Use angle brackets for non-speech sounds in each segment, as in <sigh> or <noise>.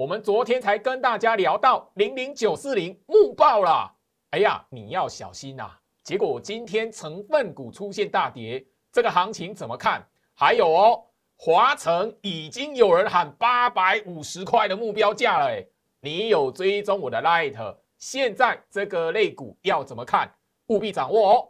我们昨天才跟大家聊到零零九四零木爆了，哎呀，你要小心呐！结果今天成分股出现大跌，这个行情怎么看？还有哦，华城已经有人喊八百五十块的目标价了，哎，你有追踪我的 l i g h t 现在这个类股要怎么看？务必掌握哦！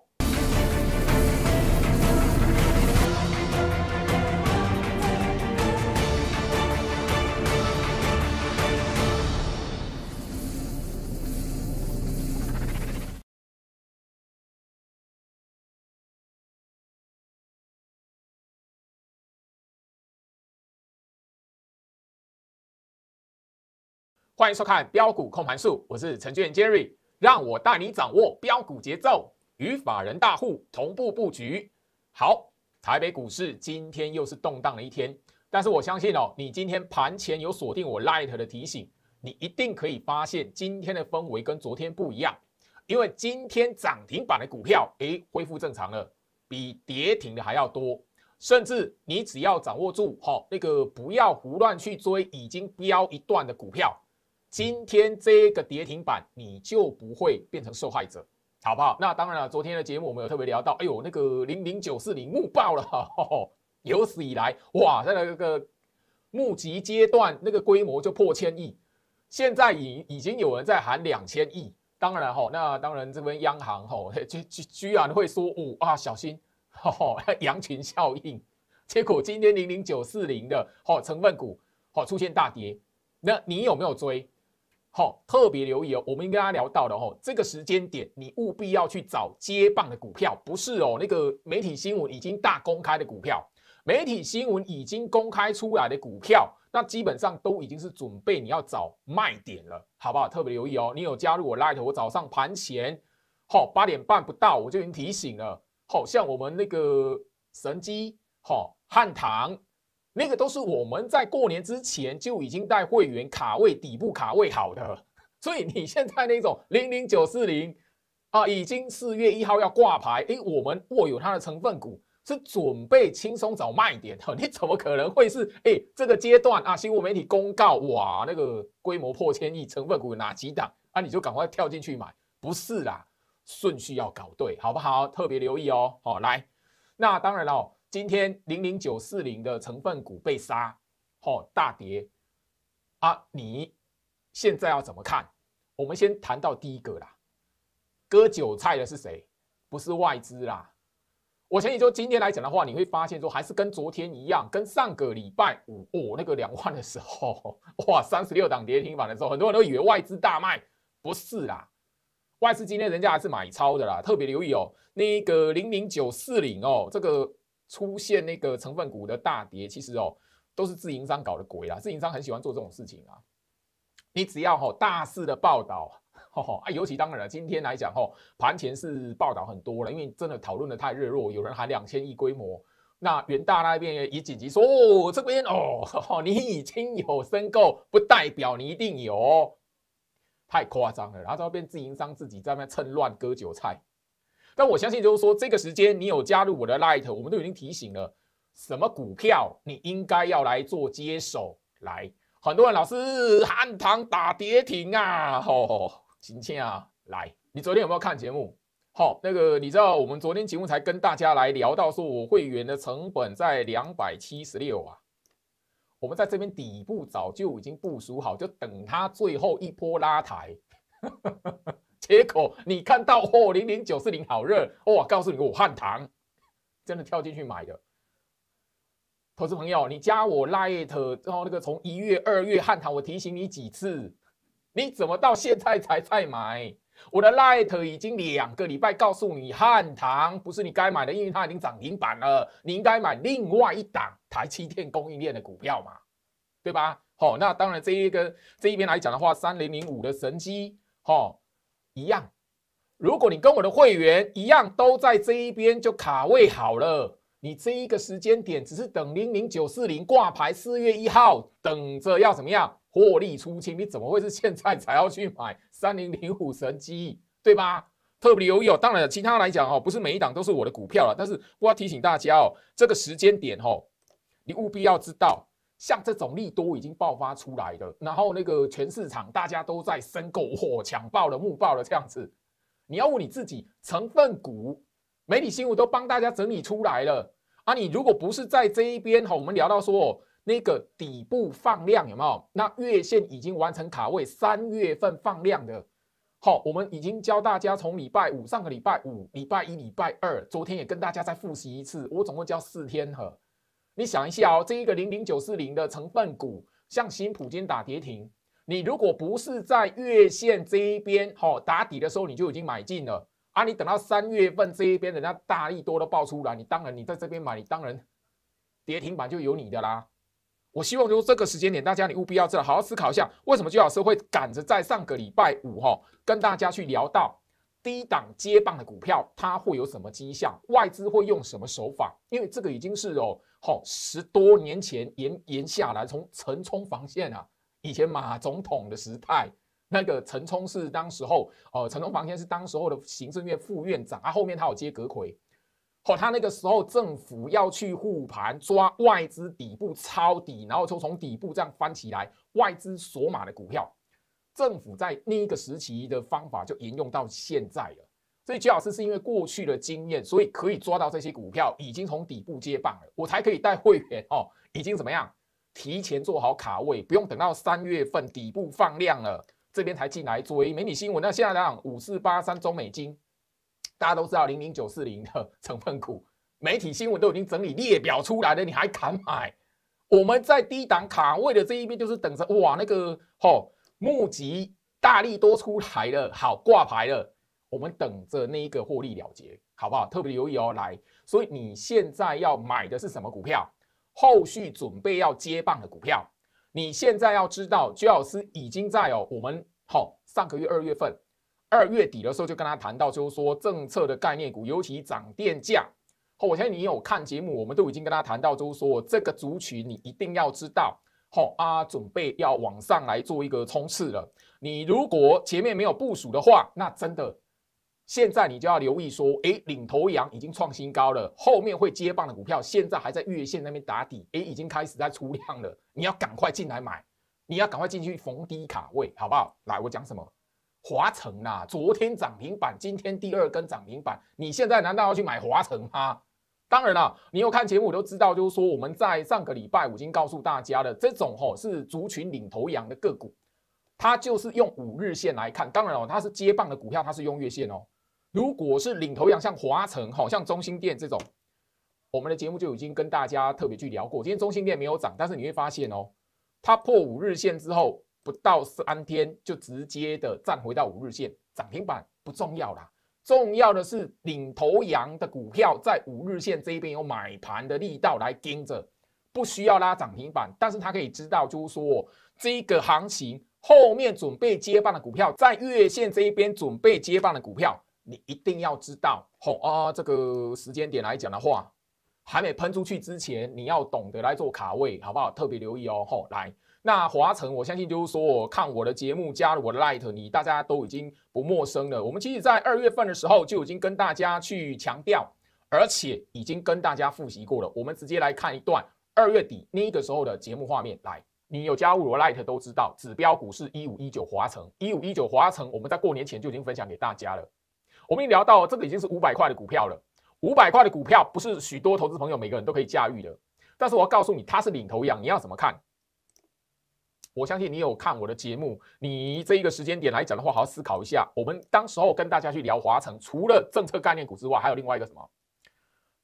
欢迎收看标股控盘术，我是陈俊杰瑞，让我带你掌握标股节奏，与法人大户同步布局。好，台北股市今天又是动荡的一天，但是我相信哦，你今天盘前有锁定我 l i g h t 的提醒，你一定可以发现今天的氛围跟昨天不一样，因为今天涨停板的股票诶恢复正常了，比跌停的还要多，甚至你只要掌握住哦、那个不要胡乱去追已经标一段的股票。今天这个跌停板，你就不会变成受害者，好不好？那当然了，昨天的节目我们有特别聊到，哎呦，那个零零九四零募爆了，<laughs> 有史以来，哇，在那个募集阶段那个规模就破千亿，现在已已经有人在喊两千亿。当然哈，那当然这边央行哈 <laughs> 居居居然会说，哦啊小心，<laughs> 羊群效应。结果今天零零九四零的哦成分股哦出现大跌，那你有没有追？好，特别留意哦。我们跟家聊到的哈，这个时间点，你务必要去找接棒的股票，不是哦。那个媒体新闻已经大公开的股票，媒体新闻已经公开出来的股票，那基本上都已经是准备你要找卖点了，好不好？特别留意哦。你有加入我 l i t 我早上盘前，好，八点半不到我就已经提醒了。好，像我们那个神机，好汉唐。那个都是我们在过年之前就已经在会员卡位底部卡位好的，所以你现在那种零零九四零啊，已经四月一号要挂牌，哎，我们握有它的成分股，是准备轻松找卖点的。<laughs> 你怎么可能会是诶这个阶段啊？新闻媒体公告哇，那个规模破千亿成分股哪几档啊？你就赶快跳进去买，不是啦，顺序要搞对好不好？特别留意哦。好，来，那当然了。今天零零九四零的成分股被杀，吼大跌啊！你现在要怎么看？我们先谈到第一个啦，割韭菜的是谁？不是外资啦。我前信，就今天来讲的话，你会发现说还是跟昨天一样，跟上个礼拜五那个两万的时候，<laughs> 哇，三十六档跌停板的时候，很多人都以为外资大卖，不是啦。外资今天人家还是买超的啦，特别留意哦，那个零零九四零哦，这个。出现那个成分股的大跌，其实哦，都是自营商搞的鬼啦。自营商很喜欢做这种事情啊。你只要吼大肆的报道，啊，尤其当然了，今天来讲吼，盘前是报道很多了，因为真的讨论的太热络，有人喊两千亿规模，那元大那边也紧急说哦，这边哦，你已经有申购，不代表你一定有，太夸张了。然后这边自营商自己在那趁乱割韭菜。那我相信就是说，这个时间你有加入我的 l i g h t 我们都已经提醒了什么股票你应该要来做接手来。很多人老师汉唐打跌停啊，吼，晴晴啊，来，你昨天有没有看节目？好，那个你知道我们昨天节目才跟大家来聊到说，我会员的成本在两百七十六啊，我们在这边底部早就已经部署好，就等它最后一波拉抬。<laughs> 结果你看到哦，零零九四零好热哦，告诉你，我汉唐真的跳进去买的，投资朋友，你加我 light，然后那个从一月、二月汉唐，我提醒你几次，你怎么到现在才在买？我的 light 已经两个礼拜告诉你，汉唐不是你该买的，因为它已经涨停板了，你应该买另外一档台七电供应链的股票嘛，对吧？好，那当然这一个这一边来讲的话，三零零五的神机，好。一样，如果你跟我的会员一样都在这一边就卡位好了。你这一个时间点只是等零零九四零挂牌四月一号，等着要怎么样获利出清？你怎么会是现在才要去买三零零五神机，对吧？特别留意哦。当然，其他来讲哦，不是每一档都是我的股票了。但是我要提醒大家哦，这个时间点哦，你务必要知道。像这种利多已经爆发出来的，然后那个全市场大家都在申购货、抢爆了、目爆了这样子。你要问你自己，成分股媒体新闻都帮大家整理出来了啊。你如果不是在这一边哈，我们聊到说那个底部放量有没有？那月线已经完成卡位，三月份放量的。好，我们已经教大家从礼拜五上个礼拜五、礼拜一、礼拜二，昨天也跟大家再复习一次。我总共教四天哈。你想一下哦，这一个零零九四零的成分股，像新普金打跌停，你如果不是在月线这一边哦打底的时候，你就已经买进了啊，你等到三月份这一边，人家大力多都爆出来，你当然你在这边买，你当然跌停板就有你的啦。我希望就这个时间点，大家你务必要这好好思考一下，为什么周老师会赶着在上个礼拜五哈跟大家去聊到。低档接棒的股票，它会有什么迹象？外资会用什么手法？因为这个已经是哦，好十多年前延延下来，从陈冲防线啊，以前马总统的时代，那个陈冲是当时候哦，陈冲防线是当时候的行政院副院长，他后面他有接格魁，哦，他那个时候政府要去护盘，抓外资底部抄底，然后从从底部这样翻起来，外资索码的股票。政府在那一个时期的方法就沿用到现在了，所以徐老师是因为过去的经验，所以可以抓到这些股票已经从底部接棒了，我才可以带会员哦，已经怎么样提前做好卡位，不用等到三月份底部放量了，这边才进来追。媒体新闻，那现在讲五四八三中美金，大家都知道零零九四零的 <laughs> 成分股，媒体新闻都已经整理列表出来了，你还敢买？我们在低档卡位的这一边就是等着，哇，那个哦。募集大力多出牌了，好挂牌了，我们等着那一个获利了结，好不好？特别留意哦，来。所以你现在要买的是什么股票？后续准备要接棒的股票，你现在要知道，朱老师已经在哦。我们好，上个月二月份，二月底的时候就跟他谈到，就是说政策的概念股，尤其涨电价。我相信你有看节目，我们都已经跟他谈到，就是说这个族群你一定要知道。好啊，准备要往上来做一个冲刺了。你如果前面没有部署的话，那真的现在你就要留意说，哎，领头羊已经创新高了，后面会接棒的股票现在还在月线那边打底，哎，已经开始在出量了，你要赶快进来买，你要赶快进去逢低卡位，好不好？来，我讲什么？华城啊，昨天涨停板，今天第二根涨停板，你现在难道要去买华城吗？当然啦，你有看节目，我都知道。就是说，我们在上个礼拜已经告诉大家了，这种吼是族群领头羊的个股，它就是用五日线来看。当然哦，它是接棒的股票，它是用月线哦。如果是领头羊，像华晨、好像中心店这种，我们的节目就已经跟大家特别去聊过。今天中心店没有涨，但是你会发现哦，它破五日线之后不到三天就直接的站回到五日线，涨停板不重要啦。重要的是，领头羊的股票在五日线这一边有买盘的力道来盯着，不需要拉涨停板，但是他可以知道，就是说这个行情后面准备接棒的股票，在月线这一边准备接棒的股票，你一定要知道。好啊，这个时间点来讲的话，还没喷出去之前，你要懂得来做卡位，好不好？特别留意哦，好来。那华晨，我相信就是说，看我的节目，加了我的 light，你大家都已经不陌生了。我们其实，在二月份的时候就已经跟大家去强调，而且已经跟大家复习过了。我们直接来看一段二月底那个时候的节目画面。来，你有加入我 light，都知道指标股是一五一九华晨一五一九华晨。我们在过年前就已经分享给大家了。我们聊到这个已经是五百块的股票了，五百块的股票不是许多投资朋友每个人都可以驾驭的。但是我要告诉你，它是领头羊，你要怎么看？我相信你有看我的节目，你这一个时间点来讲的话，好好思考一下。我们当时候跟大家去聊华城，除了政策概念股之外，还有另外一个什么？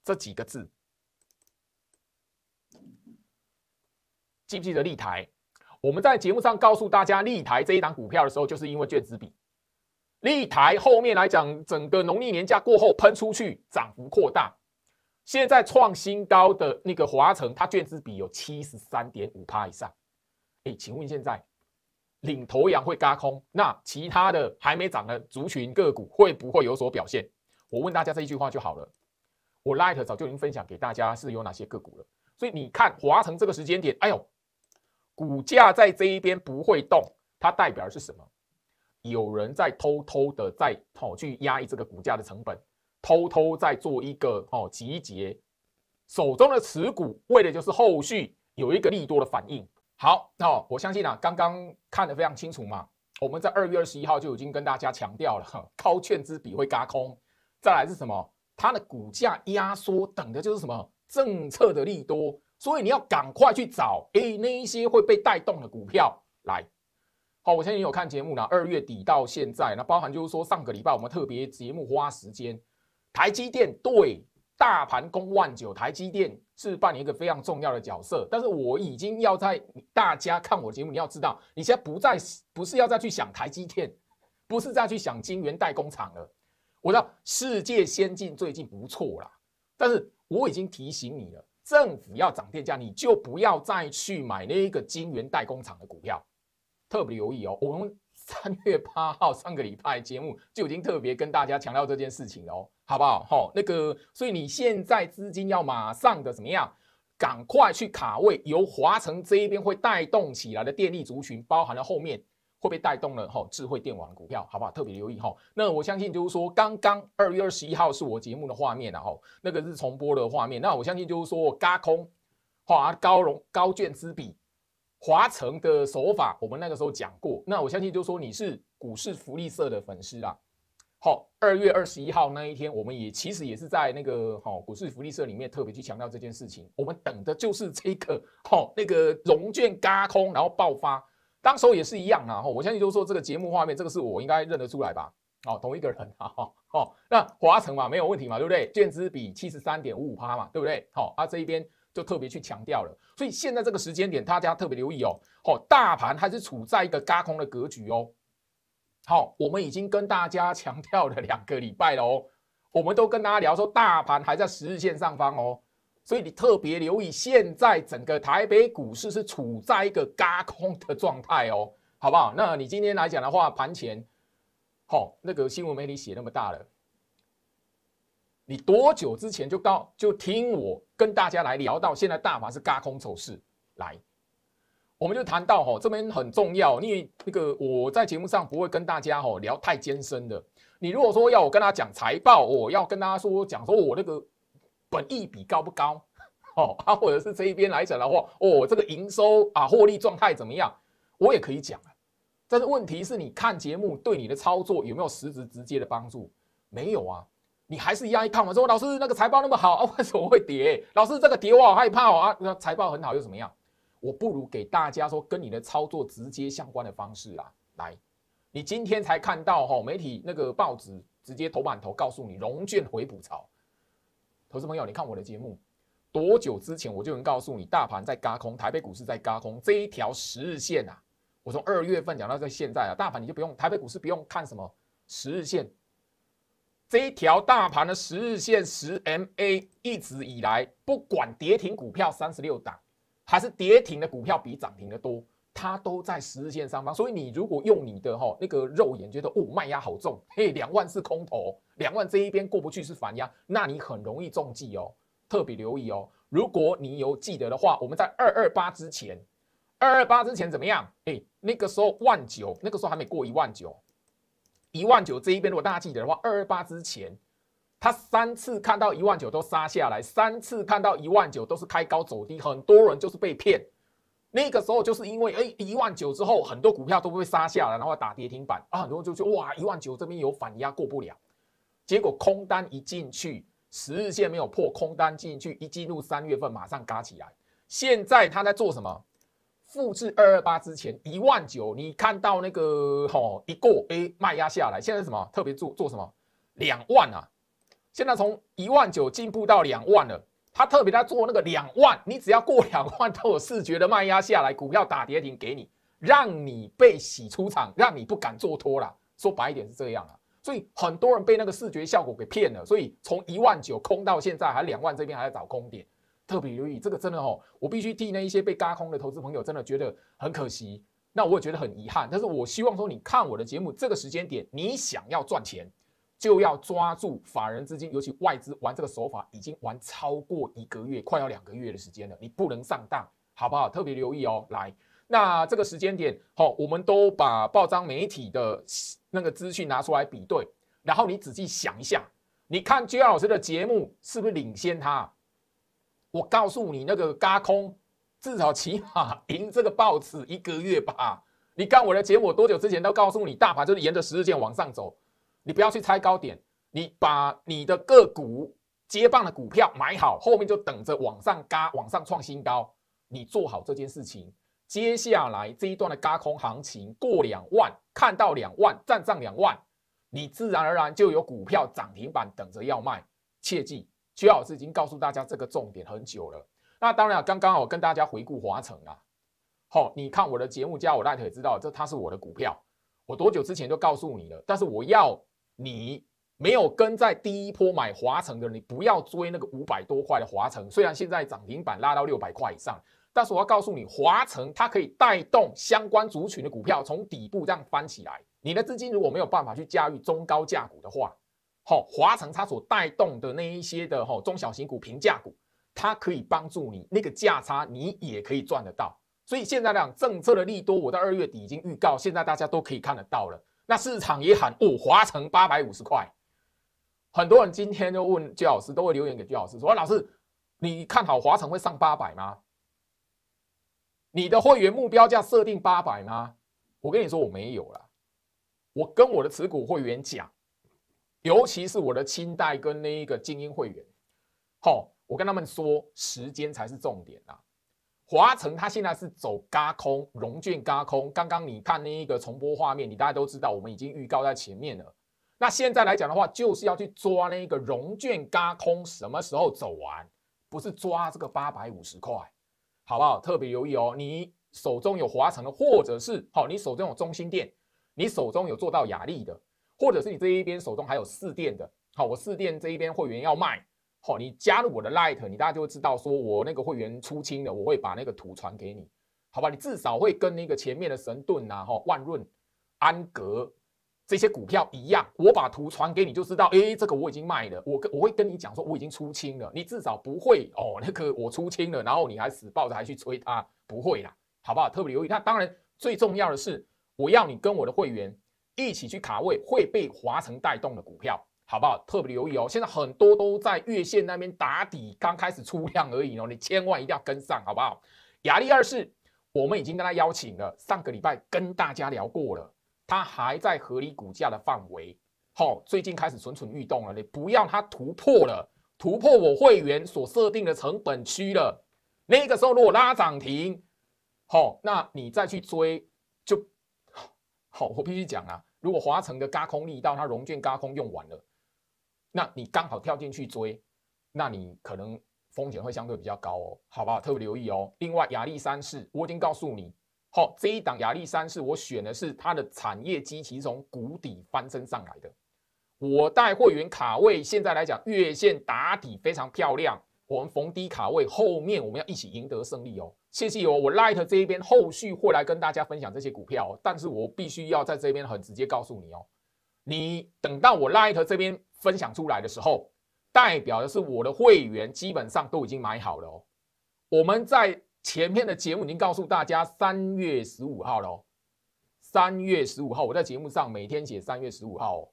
这几个字，记不记得利台？我们在节目上告诉大家利台这一档股票的时候，就是因为卷子比利台后面来讲，整个农历年假过后喷出去，涨幅扩大。现在创新高的那个华城，它卷子比有七十三点五趴以上。哎，请问现在领头羊会嘎空，那其他的还没涨的族群个股会不会有所表现？我问大家这一句话就好了。我 l i t 早就已经分享给大家是有哪些个股了，所以你看华晨这个时间点，哎呦，股价在这一边不会动，它代表的是什么？有人在偷偷的在哦去压抑这个股价的成本，偷偷在做一个哦集结手中的持股，为的就是后续有一个利多的反应。好，那我相信啊，刚刚看得非常清楚嘛，我们在二月二十一号就已经跟大家强调了，<laughs> 高券之比会轧空，再来是什么？它的股价压缩，等的就是什么？政策的利多，所以你要赶快去找，哎，那一些会被带动的股票来。好，我相信有看节目呢，二月底到现在，那包含就是说上个礼拜我们特别节目花时间，台积电对大盘攻万九，台积电。是扮演一个非常重要的角色，但是我已经要在大家看我节目，你要知道，你现在不再不是要再去想台积电，不是再去想晶圆代工厂了。我知道世界先进最近不错啦，但是我已经提醒你了，政府要涨电价，你就不要再去买那个金源代工厂的股票，特别留意哦。我们三月八号上个礼拜节目就已经特别跟大家强调这件事情哦。好不好？好，那个，所以你现在资金要马上的怎么样？赶快去卡位，由华城这一边会带动起来的电力族群，包含了后面会被带动了。哈，智慧电网股票，好不好？特别留意哈。那我相信就是说，刚刚二月二十一号是我节目的画面然哈，那个是重播的画面。那我相信就是说，嘎空华高融高卷之比，华城的手法，我们那个时候讲过。那我相信就是说，你是股市福利社的粉丝啊。好，二月二十一号那一天，我们也其实也是在那个好股市福利社里面特别去强调这件事情。我们等的就是这个好那个融券嘎空然后爆发，当时候也是一样啊。哈，我相信就是说这个节目画面，这个是我应该认得出来吧？哦，同一个人啊哈。好，那华城嘛没有问题嘛，对不对？券值比七十三点五五趴嘛，对不对？好，啊这一边就特别去强调了。所以现在这个时间点，大家特别留意哦。好，大盘还是处在一个嘎空的格局哦。好，我们已经跟大家强调了两个礼拜了哦，我们都跟大家聊说大盘还在十日线上方哦，所以你特别留意现在整个台北股市是处在一个嘎空的状态哦，好不好？那你今天来讲的话，盘前，好，那个新闻媒体写那么大了，你多久之前就到就听我跟大家来聊到现在大盘是嘎空走势来。我们就谈到哦，这边很重要，因为那个我在节目上不会跟大家哦、聊太艰深的。你如果说要我跟大家讲财报，我要跟大家说讲说我那个本益比高不高，<laughs> 哦啊，或者是这一边来讲的话，哦这个营收啊获利状态怎么样，我也可以讲啊。但是问题是，你看节目对你的操作有没有实质直接的帮助？没有啊，你还是一样看我说老师那个财报那么好啊，为什么会跌？老师这个跌我好害怕啊！那财报很好又怎么样？我不如给大家说跟你的操作直接相关的方式啊，来，你今天才看到哈媒体那个报纸直接头版头告诉你融券回补潮，投资朋友，你看我的节目多久之前我就能告诉你大盘在轧空，台北股市在轧空这一条十日线啊，我从二月份讲到这现在啊，大盘你就不用台北股市不用看什么十日线，这一条大盘的十日线十 MA 一直以来不管跌停股票三十六档。还是跌停的股票比涨停的多，它都在十日线上方，所以你如果用你的哈那个肉眼觉得哦卖压好重，嘿两万是空头，两万这一边过不去是反压，那你很容易中计哦，特别留意哦。如果你有记得的话，我们在二二八之前，二二八之前怎么样？哎，那个时候万九，那个时候还没过一万九，一万九这一边，如果大家记得的话，二二八之前。他三次看到一万九都杀下来，三次看到一万九都是开高走低，很多人就是被骗。那个时候就是因为哎一万九之后很多股票都会杀下来，然后打跌停板啊，很多人就说哇一万九这边有反压过不了，结果空单一进去，十日线没有破，空单进去一进入三月份马上嘎起来。现在他在做什么？复制二二八之前一万九，你看到那个吼，一过哎卖压下来，现在什么特别做做什么两万啊？现在从一万九进步到两万了，他特别在做那个两万，你只要过两万，都有视觉的卖压下来，股票打跌停给你，让你被洗出场，让你不敢做托了。说白一点是这样啊，所以很多人被那个视觉效果给骗了，所以从一万九空到现在还两万，这边还在找空点，特别留意这个真的哦，我必须替那一些被嘎空的投资朋友真的觉得很可惜，那我也觉得很遗憾，但是我希望说你看我的节目这个时间点，你想要赚钱。就要抓住法人资金，尤其外资玩这个手法，已经玩超过一个月，快要两个月的时间了。你不能上当，好不好？特别留意哦。来，那这个时间点，好，我们都把报章媒体的那个资讯拿出来比对，然后你仔细想一下，你看居老师的节目是不是领先他？我告诉你，那个咖空至少起码赢这个报纸一个月吧。你看我的节目多久之前都告诉你，大盘就是沿着十日线往上走。你不要去猜高点，你把你的个股接棒的股票买好，后面就等着往上嘎，往上创新高。你做好这件事情，接下来这一段的嘎空行情过两万，看到两万，站上两万，你自然而然就有股票涨停板等着要卖。切记，薛老师已经告诉大家这个重点很久了。那当然，刚刚我跟大家回顾华城啊，好，你看我的节目加我大也知道这它是我的股票，我多久之前就告诉你了，但是我要。你没有跟在第一波买华城的，你不要追那个五百多块的华城。虽然现在涨停板拉到六百块以上，但是我要告诉你，华城它可以带动相关族群的股票从底部这样翻起来。你的资金如果没有办法去驾驭中高价股的话，好，华晨它所带动的那一些的哈中小型股、平价股，它可以帮助你那个价差，你也可以赚得到。所以现在讲政策的利多，我在二月底已经预告，现在大家都可以看得到了。那市场也喊哦，华城八百五十块，很多人今天就问居老师，都会留言给居老师说：“老师，你看好华城会上八百吗？你的会员目标价设定八百吗？”我跟你说我没有了，我跟我的持股会员讲，尤其是我的亲代跟那一个精英会员，好，我跟他们说，时间才是重点啊。华城它现在是走嘎空，融券嘎空。刚刚你看那一个重播画面，你大家都知道，我们已经预告在前面了。那现在来讲的话，就是要去抓那个融券嘎空，什么时候走完？不是抓这个八百五十块，好不好？特别留意哦，你手中有华城的，或者是好，你手中有中心店，你手中有做到雅丽的，或者是你这一边手中还有四店的，好，我四店这一边会员要卖。哦，你加入我的 Lite，你大家就会知道，说我那个会员出清了，我会把那个图传给你，好吧？你至少会跟那个前面的神盾啊、哈万润、安格这些股票一样，我把图传给你，就知道，哎，这个我已经卖了，我跟我会跟你讲说我已经出清了，你至少不会哦，那个我出清了，然后你还死抱着还去催他，不会啦，好不好？特别留意。那当然，最重要的是，我要你跟我的会员一起去卡位会被华城带动的股票。好不好？特别留意哦，现在很多都在月线那边打底，刚开始出量而已哦，你千万一定要跟上，好不好？雅力二世，我们已经跟他邀请了，上个礼拜跟大家聊过了，他还在合理股价的范围，好，最近开始蠢蠢欲动了，你不要他突破了，突破我会员所设定的成本区了，那个时候如果拉涨停，好，那你再去追就，好，我必须讲啊，如果华城的高空力到他融券高空用完了。那你刚好跳进去追，那你可能风险会相对比较高哦，好不好？特别留意哦。另外，亚历山市我已经告诉你，好，这一档亚历山市我选的是它的产业机，器从谷底翻身上来的。我带会员卡位，现在来讲月线打底非常漂亮，我们逢低卡位，后面我们要一起赢得胜利哦，谢谢哦。我 l i t 这一边后续会来跟大家分享这些股票，但是我必须要在这边很直接告诉你哦。你等到我 l i t 这边分享出来的时候，代表的是我的会员基本上都已经买好了哦。我们在前面的节目已经告诉大家，三月十五号了哦。三月十五号，我在节目上每天写三月十五号。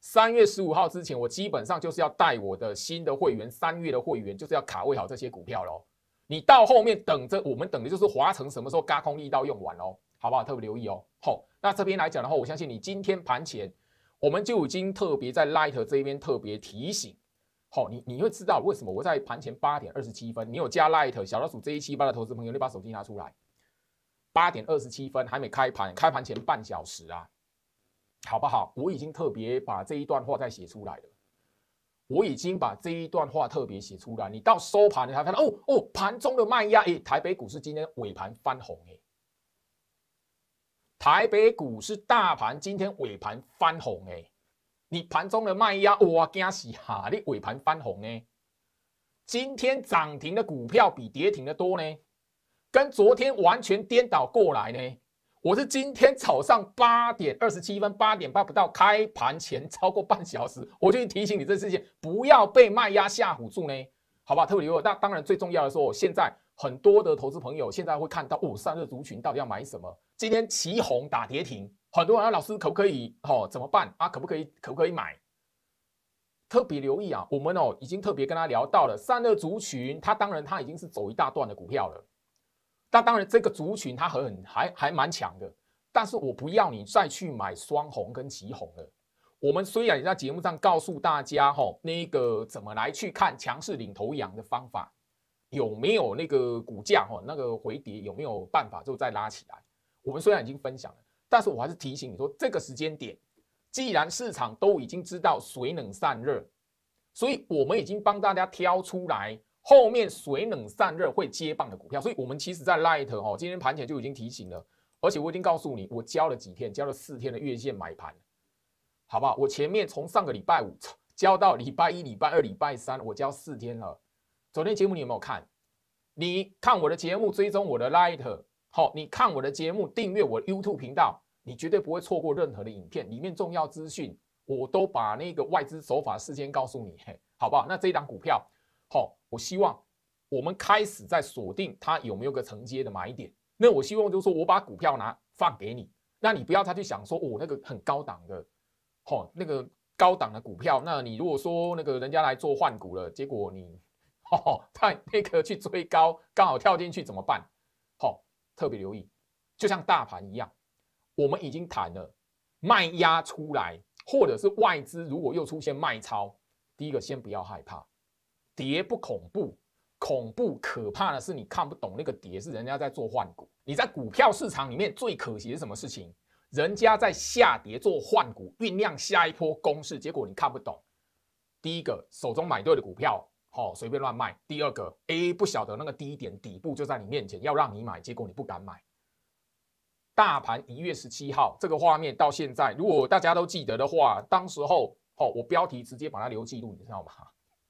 三月十五号之前，我基本上就是要带我的新的会员，三月的会员就是要卡位好这些股票喽。你到后面等着，我们等的就是华城什么时候嘎空力到用完喽，好不好？特别留意哦。好，那这边来讲的话，我相信你今天盘前。我们就已经特别在 Light 这一边特别提醒，好，你你会知道为什么？我在盘前八点二十七分，你有加 Light 小老鼠这一期八的投资朋友，你把手机拿出来，八点二十七分还没开盘，开盘前半小时啊，好不好？我已经特别把这一段话再写出来了，我已经把这一段话特别写出来，你到收盘你才看到，哦哦，盘中的卖压，哎，台北股市今天尾盘翻红哎。台北股市大盘，今天尾盘翻红诶！你盘中的卖压，我惊死哈，你尾盘翻红呢？今天涨停的股票比跌停的多呢，跟昨天完全颠倒过来呢。我是今天早上八点二十七分，八点八不到开盘前超过半小时，我就提醒你这事情，不要被卖压吓唬住呢。好吧，特别有我。那当然，最重要的我现在很多的投资朋友现在会看到，哦，三个族群到底要买什么？今天旗红打跌停，很多人说老师可不可以？哈，怎么办啊？可不可以？可不可以买？特别留意啊！我们哦已经特别跟他聊到了三二族群，他当然他已经是走一大段的股票了。那当然这个族群它很还还蛮强的，但是我不要你再去买双红跟旗红了。我们虽然也在节目上告诉大家哈，那个怎么来去看强势领头羊的方法，有没有那个股价哈那个回跌有没有办法就再拉起来？我们虽然已经分享了，但是我还是提醒你说，这个时间点，既然市场都已经知道水冷散热，所以我们已经帮大家挑出来后面水冷散热会接棒的股票。所以我们其实在 l i g h t 哦，今天盘前就已经提醒了，而且我已经告诉你，我交了几天，交了四天的月线买盘，好不好？我前面从上个礼拜五交到礼拜一、礼拜二、礼拜三，我交四天了。昨天节目你有没有看？你看我的节目，追踪我的 l i g h t 好，你看我的节目，订阅我 YouTube 频道，你绝对不会错过任何的影片，里面重要资讯我都把那个外资手法事先告诉你，<laughs> 好不好？那这一档股票，好，我希望我们开始在锁定它有没有个承接的买点。那我希望就是说我把股票拿放给你，那你不要再去想说哦那个很高档的，好那个高档的股票，那你如果说那个人家来做换股了，结果你哦太 <laughs> 那个去追高，刚好跳进去怎么办？好。特别留意，就像大盘一样，我们已经谈了卖压出来，或者是外资如果又出现卖超，第一个先不要害怕，跌不恐怖，恐怖可怕的是你看不懂那个跌是人家在做换股。你在股票市场里面最可惜是什么事情？人家在下跌做换股，酝酿下一波攻势，结果你看不懂。第一个手中买对的股票。哦，随便乱卖。第二个，A 不晓得那个低点底部就在你面前，要让你买，结果你不敢买。大盘一月十七号这个画面到现在，如果大家都记得的话，当时候，哦，我标题直接把它留记录，你知道吗？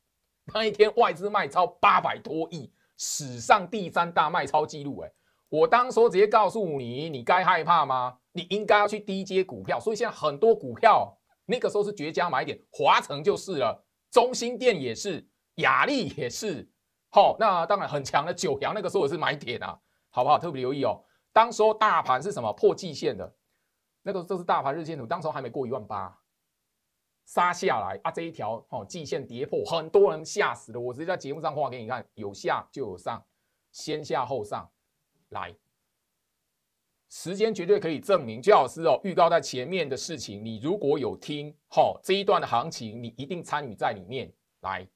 <laughs> 那一天外资卖超八百多亿，史上第三大卖超记录。哎，我当时候直接告诉你，你该害怕吗？你应该要去低阶股票。所以现在很多股票那个时候是绝佳买点，华城就是了，中心店也是。雅力也是好，那当然很强的九阳那个时候是买点啊，好不好？特别留意哦。当时候大盘是什么破季线的，那都都是大盘日线图。当时候还没过一万八，杀下来啊，这一条哦季线跌破，很多人吓死了。我直接在节目上画给你看，有下就有上，先下后上，来，时间绝对可以证明。教师哦，预告在前面的事情，你如果有听好这一段的行情，你一定参与在里面来。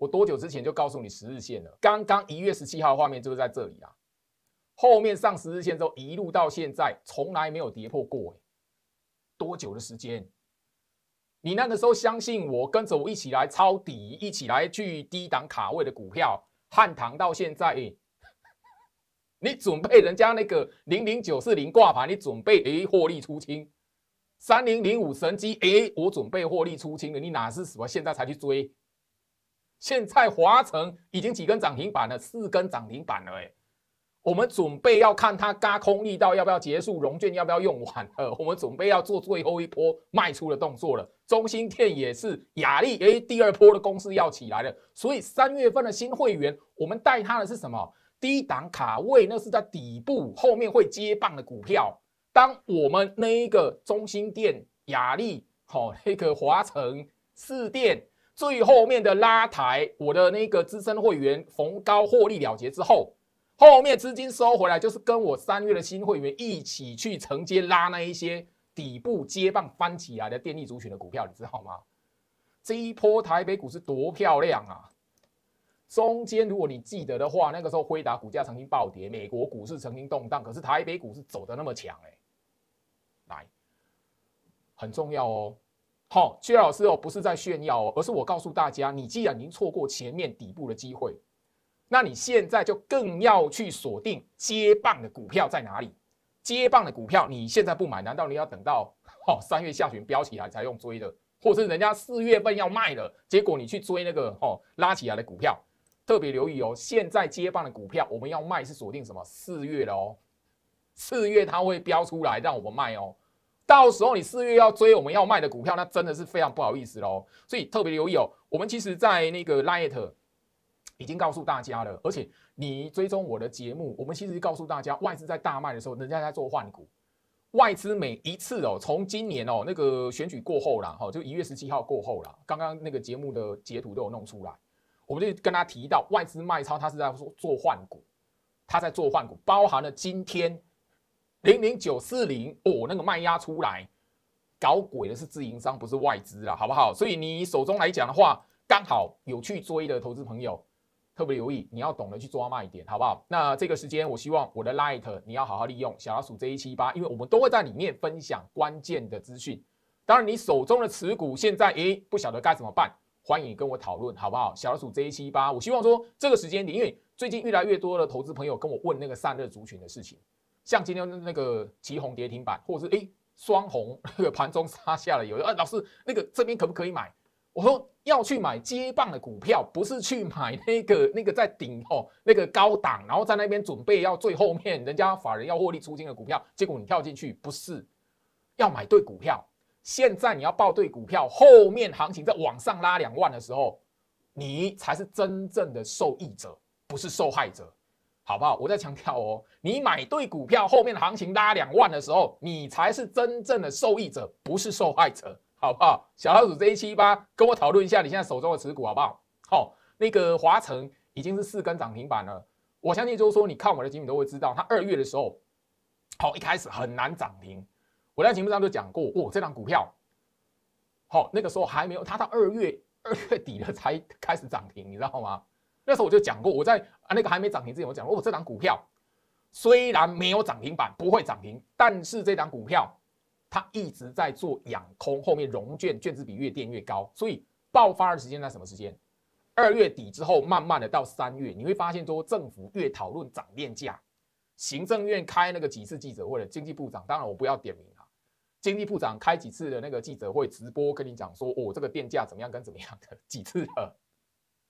我多久之前就告诉你十日线了？刚刚一月十七号画面就是在这里啊！后面上十日线之后，一路到现在从来没有跌破过多久的时间？你那个时候相信我，跟着我一起来抄底，一起来去低档卡位的股票，汉唐到现在 <laughs> 你准备人家那个零零九四零挂牌，你准备诶获利出清三零零五神机诶，我准备获利出清了，你哪是什么现在才去追？现在华晨已经几根涨停板了，四根涨停板了哎，我们准备要看它嘎空力道要不要结束，融券要不要用完了，我们准备要做最后一波卖出的动作了。中心电也是雅利哎，第二波的公司要起来了，所以三月份的新会员，我们带他的是什么？低档卡位，那是在底部后面会接棒的股票。当我们那一个中心店、雅利好，那个华晨四店最后面的拉抬，我的那个资深会员逢高获利了结之后，后面资金收回来，就是跟我三月的新会员一起去承接拉那一些底部接棒翻起来的电力族群的股票，你知道吗？这一波台北股市多漂亮啊！中间如果你记得的话，那个时候辉达股价曾经暴跌，美国股市曾经动荡，可是台北股市走的那么强，哎，来，很重要哦。好，薛老师哦，不是在炫耀哦，而是我告诉大家，你既然已经错过前面底部的机会，那你现在就更要去锁定接棒的股票在哪里。接棒的股票你现在不买，难道你要等到哦三月下旬飙起来才用追的？或者是人家四月份要卖了，结果你去追那个哦拉起来的股票？特别留意哦，现在接棒的股票我们要卖是锁定什么四月的哦，四月它会飙出来让我们卖哦。到时候你四月要追我们要卖的股票，那真的是非常不好意思喽。所以特别留意哦，我们其实在那个 Light 已经告诉大家了，而且你追踪我的节目，我们其实告诉大家，外资在大卖的时候，人家在做换股。外资每一次哦，从今年哦那个选举过后了哈，就一月十七号过后了，刚刚那个节目的截图都有弄出来，我们就跟他提到外资卖超，他是在做做换股，他在做换股，包含了今天。零零九四零哦，那个卖压出来，搞鬼的是自营商，不是外资啦，好不好？所以你手中来讲的话，刚好有去追的投资朋友，特别留意，你要懂得去抓卖点，好不好？那这个时间，我希望我的 l i g h t 你要好好利用，小老鼠 J 七八，因为我们都会在里面分享关键的资讯。当然，你手中的持股现在诶，不晓得该怎么办，欢迎跟我讨论，好不好？小老鼠 J 七八，我希望说这个时间点，因为最近越来越多的投资朋友跟我问那个散热族群的事情。像今天那个旗红跌停板，或者是哎双红那个盘中杀下来，有人啊老师那个这边可不可以买？我说要去买接棒的股票，不是去买那个 <laughs> 那个在顶哦那个高档，然后在那边准备要最后面人家法人要获利出金的股票，结果你跳进去不是要买对股票，现在你要报对股票，后面行情在往上拉两万的时候，你才是真正的受益者，不是受害者。好不好？我在强调哦，你买对股票，后面的行情拉两万的时候，你才是真正的受益者，不是受害者，好不好？小老鼠 Z 七八，跟我讨论一下你现在手中的持股，好不好？好，那个华晨已经是四根涨停板了，我相信就是说，你看我的精品都会知道，它二月的时候，好一开始很难涨停，我在节目上就讲过，我这张股票，好那个时候还没有，它到二月二月底了才开始涨停，你知道吗？那时候我就讲过，我在那个还没涨停之前，我讲过，我这档股票虽然没有涨停板，不会涨停，但是这档股票它一直在做养空，后面融券券资比越垫越高，所以爆发的时间在什么时间？二月底之后，慢慢的到三月，你会发现说政府越讨论涨电价，行政院开那个几次记者会的经济部长当然我不要点名啊，经济部长开几次的那个记者会直播跟你讲，说我这个电价怎么样跟怎么样的几次的。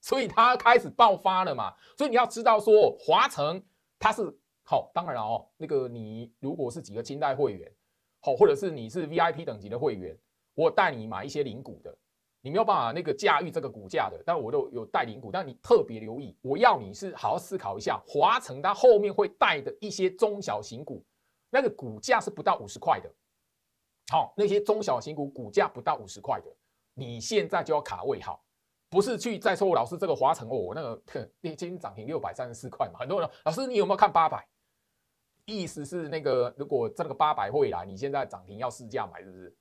所以它开始爆发了嘛？所以你要知道说，华城它是好，当然了哦，那个你如果是几个金代会员，好，或者是你是 VIP 等级的会员，我带你买一些领股的，你没有办法那个驾驭这个股价的，但我都有带领股，但你特别留意，我要你是好好思考一下，华城它后面会带的一些中小型股，那个股价是不到五十块的，好，那些中小型股股价不到五十块的，你现在就要卡位好。不是去再说，老师这个华晨哦，那个今天涨停六百三十四块嘛，很多人老师你有没有看八百？意思是那个如果这个八百会来，你现在涨停要试价买是不是？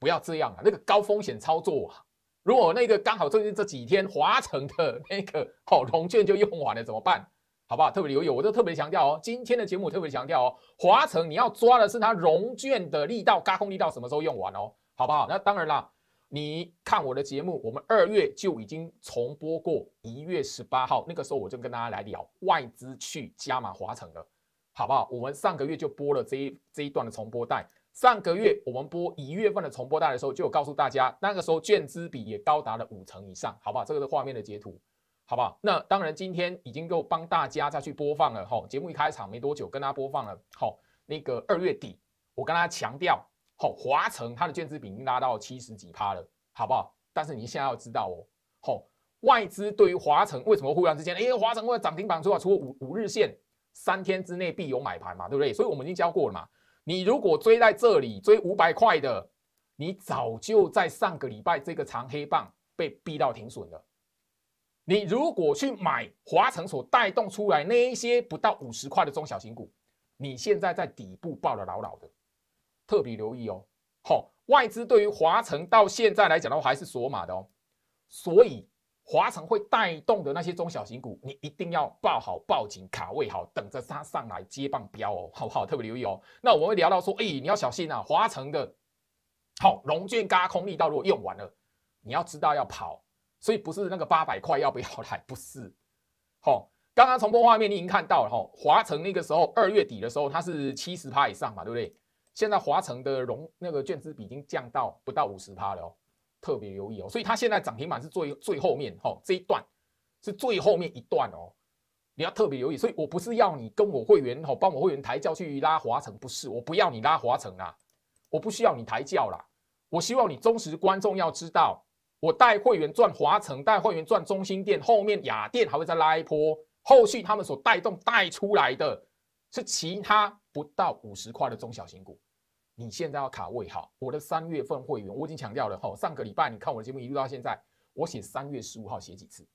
不要这样啊，那个高风险操作啊！如果那个刚好最近这几天华晨的那个好融券就用完了怎么办？好不好？特别留意，我就特别强调哦，今天的节目特别强调哦，华晨你要抓的是它融券的力道，加空力道什么时候用完哦？好不好？那当然啦。你看我的节目，我们二月就已经重播过一月十八号，那个时候我就跟大家来聊外资去加码华城了，好不好？我们上个月就播了这一这一段的重播带，上个月我们播一月份的重播带的时候，就有告诉大家，那个时候券资比也高达了五成以上，好不好？这个是画面的截图，好不好？那当然，今天已经够帮大家再去播放了哈，节目一开场没多久，跟大家播放了，好，那个二月底，我跟大家强调。好，华城它的建资比已经拉到七十几趴了，好不好？但是你现在要知道哦，好，外资对于华城为什么忽然之间，哎，华晨为涨停板出啊，出五五日线，三天之内必有买盘嘛，对不对？所以我们已经教过了嘛，你如果追在这里追五百块的，你早就在上个礼拜这个长黑棒被逼到停损了。你如果去买华城所带动出来那一些不到五十块的中小型股，你现在在底部抱得牢牢的。特别留意哦，好，外资对于华城到现在来讲的话，还是锁码的哦，所以华城会带动的那些中小型股，你一定要报好、报警、卡位好，等着它上来接棒标哦，好不好？特别留意哦。那我们会聊到说，哎，你要小心啊，华城的好龙卷嘎空力道如果用完了，你要知道要跑，所以不是那个八百块要不要来，<laughs> 不是。好，刚刚重播画面，你已经看到了哈，华晨那个时候二月底的时候，它是七十趴以上嘛，对不对？现在华城的融那个券资比已经降到不到五十趴了哦，特别留意哦。所以它现在涨停板是最最后面哦，这一段是最后面一段哦，你要特别留意。所以我不是要你跟我会员哦，帮我会员抬轿去拉华城，不是，我不要你拉华城啦，我不需要你抬轿啦。我希望你忠实观众要知道，我带会员赚华城，带会员赚中心店，后面雅店还会再拉一波，后续他们所带动带出来的是其他不到五十块的中小型股。你现在要卡位哈，我的三月份会员，我已经强调了哈，上个礼拜你看我的节目一路到现在，我写三月十五号写几次，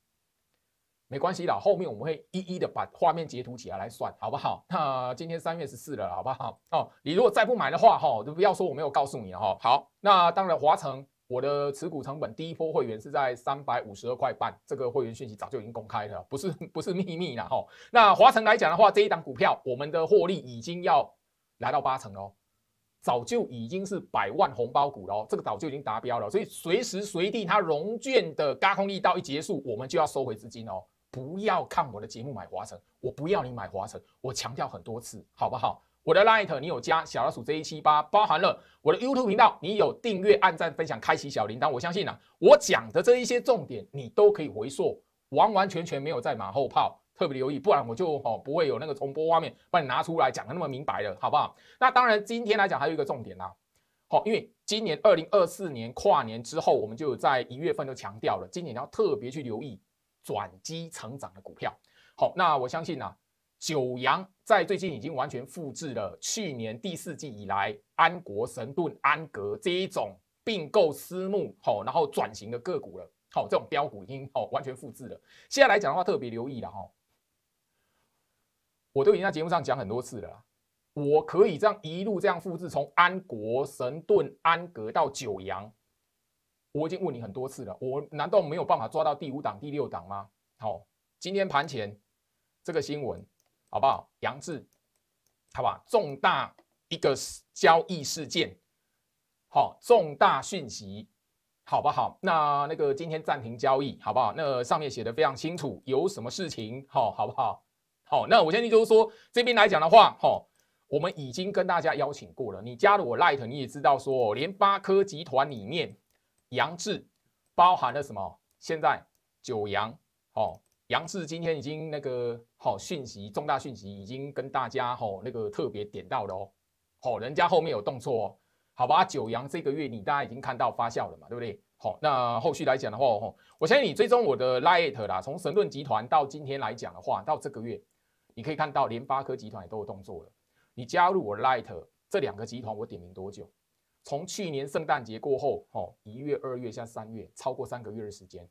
没关系的，后面我们会一一的把画面截图起来来算，好不好？<laughs> 那今天三月十四了，好不好？哦，你如果再不买的话，哈，就不要说我没有告诉你了哈。好，那当然华城。我的持股成本第一波会员是在三百五十二块半，这个会员讯息早就已经公开了，不是不是秘密了哈。那华晨来讲的话，这一档股票，我们的获利已经要来到八成喽。早就已经是百万红包股了哦，这个早就已经达标了，所以随时随地它融券的高空力道一结束，我们就要收回资金哦。不要看我的节目买华晨，我不要你买华晨，我强调很多次，好不好？我的 light 你有加小老鼠这一八，包含了我的 YouTube 频道，你有订阅、按赞、分享、开启小铃铛，我相信啊，我讲的这一些重点你都可以回溯，完完全全没有在马后炮。特别留意，不然我就哦不会有那个重播画面帮你拿出来讲的那么明白了，好不好？那当然，今天来讲还有一个重点啦，好，因为今年二零二四年跨年之后，我们就在一月份就强调了，今年要特别去留意转机成长的股票。好，那我相信呢，九阳在最近已经完全复制了去年第四季以来安国神盾、安格这一种并购私募，好，然后转型的个股了，好，这种标股已经哦完全复制了。现在来讲的话，特别留意了哈。我都已经在节目上讲很多次了，我可以这样一路这样复制，从安国神盾、安格到九阳，我已经问你很多次了，我难道没有办法抓到第五档、第六档吗？好，今天盘前这个新闻好不好？杨志，好吧，重大一个交易事件，好，重大讯息，好不好？那那个今天暂停交易，好不好？那上面写的非常清楚，有什么事情，好好不好？好，那我相信就是说这边来讲的话，哈，我们已经跟大家邀请过了。你加了我 Light，你也知道说，连八科集团里面，杨志包含了什么？现在九阳，哦，杨志今天已经那个，好讯息，重大讯息已经跟大家哈那个特别点到了，哦，人家后面有动作，哦，好吧？九阳这个月你大家已经看到发酵了嘛，对不对？好，那后续来讲的话，哈，我相信你追踪我的 Light 啦，从神盾集团到今天来讲的话，到这个月。你可以看到，联八科集团也都有动作了。你加入我 l i g h t 这两个集团，我点名多久？从去年圣诞节过后，哦，一月、二月，现在三月，超过三个月的时间。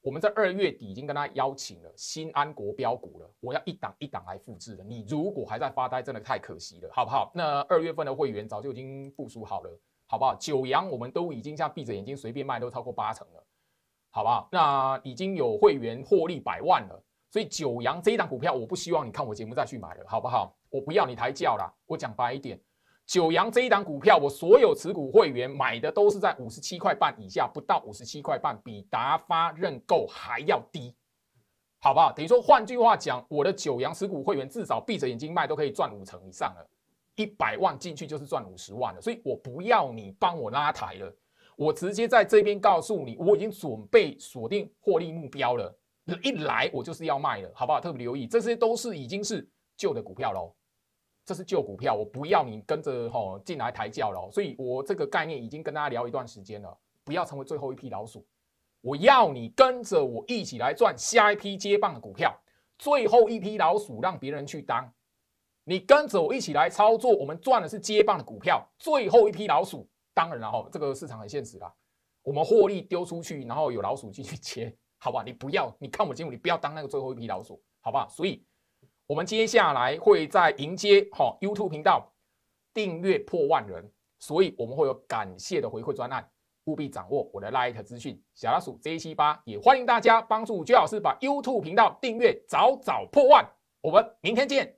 我们在二月底已经跟他邀请了新安国标股了，我要一档一档来复制的。你如果还在发呆，真的太可惜了，好不好？那二月份的会员早就已经部署好了，好不好？九阳我们都已经像闭着眼睛随便卖，都超过八成了，好不好？那已经有会员获利百万了。所以九阳这一档股票，我不希望你看我节目再去买了，好不好？我不要你抬轿了。我讲白一点，九阳这一档股票，我所有持股会员买的都是在五十七块半以下，不到五十七块半，比达发认购还要低，好不好？等于说，换句话讲，我的九阳持股会员至少闭着眼睛卖都可以赚五成以上了，一百万进去就是赚五十万了。所以我不要你帮我拉抬了，我直接在这边告诉你，我已经准备锁定获利目标了。一来我就是要卖的，好不好？特别留意，这些都是已经是旧的股票喽，这是旧股票，我不要你跟着吼进来抬轿喽。所以我这个概念已经跟大家聊一段时间了，不要成为最后一批老鼠，我要你跟着我一起来赚下一批接棒的股票，最后一批老鼠让别人去当，你跟着我一起来操作，我们赚的是接棒的股票，最后一批老鼠，当然了，吼这个市场很现实啦，我们获利丢出去，然后有老鼠进去接。好吧，你不要，你看我节目，你不要当那个最后一批老鼠，好吧？所以我们接下来会在迎接好 YouTube 频道订阅破万人，所以我们会有感谢的回馈专案，务必掌握我的 l i h t 资讯，小老鼠 J 七八也欢迎大家帮助周老师把 YouTube 频道订阅早早破万，我们明天见。